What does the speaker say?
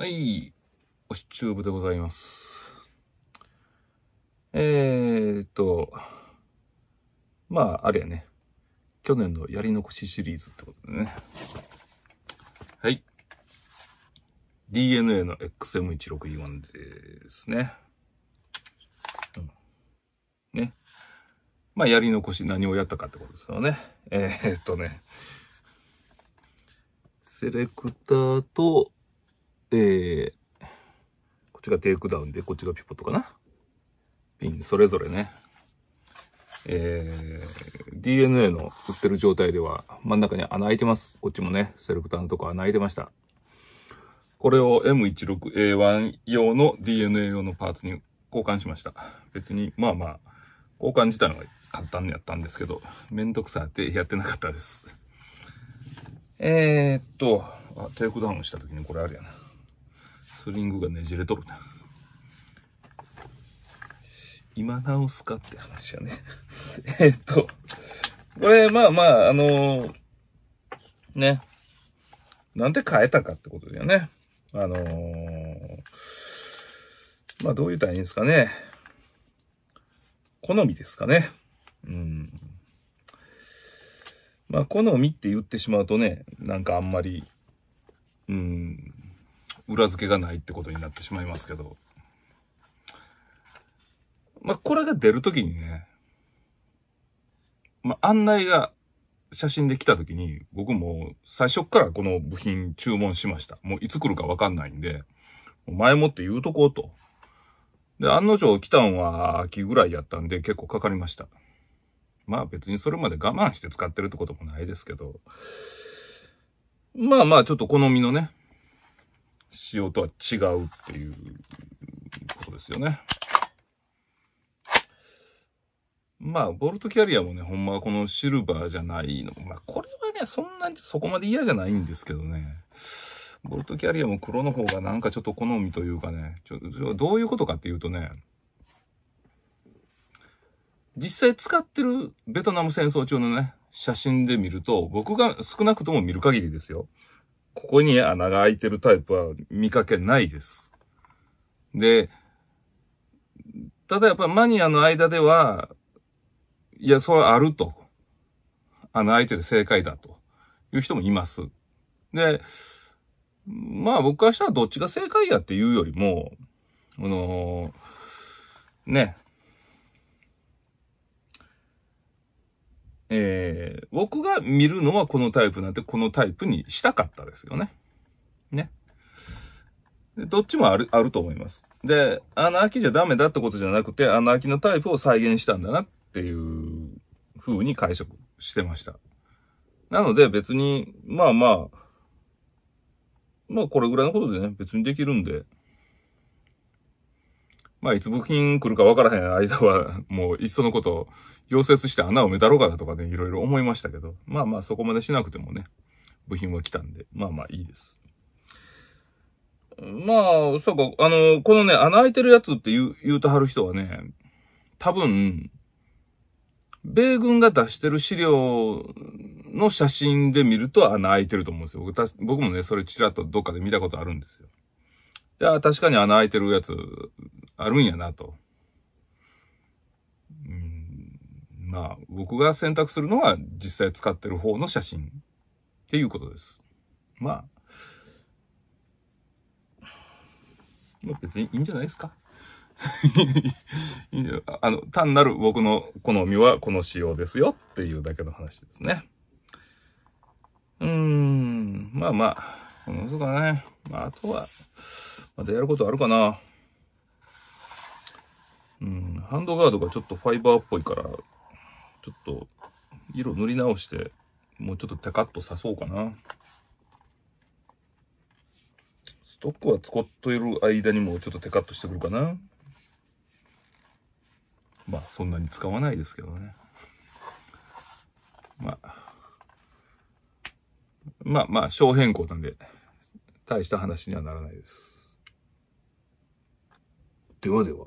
はい。おしちゅうぶでございます。えー、っと、まあ、あれやね。去年のやり残しシリーズってことでね。はい。DNA の XM16E1 ですね。ね。まあ、やり残し何をやったかってことですよね。えー、っとね。セレクターと、えこっちがテイクダウンで、こっちがピポットかな。ピンそれぞれね。えー、DNA の振ってる状態では真ん中に穴開いてます。こっちもね、セレクターのとこ穴開いてました。これを M16A1 用の DNA 用のパーツに交換しました。別に、まあまあ、交換自体は簡単にやったんですけど、めんどくさってやってなかったです。えー、っとあ、テイクダウンした時にこれあるやな。スリングがねじれとるな今直すかって話やね えっとこれまあまああのー、ねなんで変えたかってことだよねあのー、まあどう言ったらいいんですかね好みですかねうんまあ、好みって言ってしまうとね、なんかあんまり、うん、裏付けがないってことになってしまいますけど。まあ、これが出るときにね、まあ、案内が写真で来たときに、僕も最初からこの部品注文しました。もういつ来るかわかんないんで、前もって言うとこうと。で、案の定来たんは秋ぐらいやったんで結構かかりました。まあ別にそれまで我慢して使ってるってこともないですけど、まあまあちょっと好みのね、仕様とは違うっていうことですよね。まあ、ボルトキャリアもね、ほんまはこのシルバーじゃないの。まあ、これはね、そんなにそこまで嫌じゃないんですけどね。ボルトキャリアも黒の方がなんかちょっと好みというかね、ちょどういうことかっていうとね、実際使ってるベトナム戦争中のね、写真で見ると、僕が少なくとも見る限りですよ。ここに穴が開いてるタイプは見かけないです。で、ただやっぱマニアの間では、いや、それはあると。穴開いてて正解だという人もいます。で、まあ僕はしたらどっちが正解やっていうよりも、あのー、ね、えー、僕が見るのはこのタイプなんてこのタイプにしたかったですよね。ね。どっちもある、あると思います。で、穴開きじゃダメだってことじゃなくて、穴開きのタイプを再現したんだなっていう風に解釈してました。なので別に、まあまあ、まあこれぐらいのことでね、別にできるんで、まあ、いつ部品来るかわからへん間は、もう、いっそのこと、溶接して穴を埋めたろうかなとかね、いろいろ思いましたけど、まあまあ、そこまでしなくてもね、部品は来たんで、まあまあ、いいです。まあ、そうか、あの、このね、穴開いてるやつって言う、言うとはる人はね、多分、米軍が出してる資料の写真で見ると穴開いてると思うんですよ。僕た僕もね、それちらっとどっかで見たことあるんですよ。ゃあ確かに穴開いてるやつあるんやなと。うん、まあ、僕が選択するのは実際使ってる方の写真っていうことです。まあ、まあ、別にいいんじゃないですか。あの、単なる僕の好みはこの仕様ですよっていうだけの話ですね。うーん、まあまあ、このそうだね。まあ、あとは、またやることあるかな。ハンドガードがちょっとファイバーっぽいから、ちょっと色塗り直して、もうちょっとテカッと刺そうかな。ストックは使っている間にもちょっとテカッとしてくるかな。まあそんなに使わないですけどね。まあ、まあまあ、小変更なんで、大した話にはならないです。ではでは。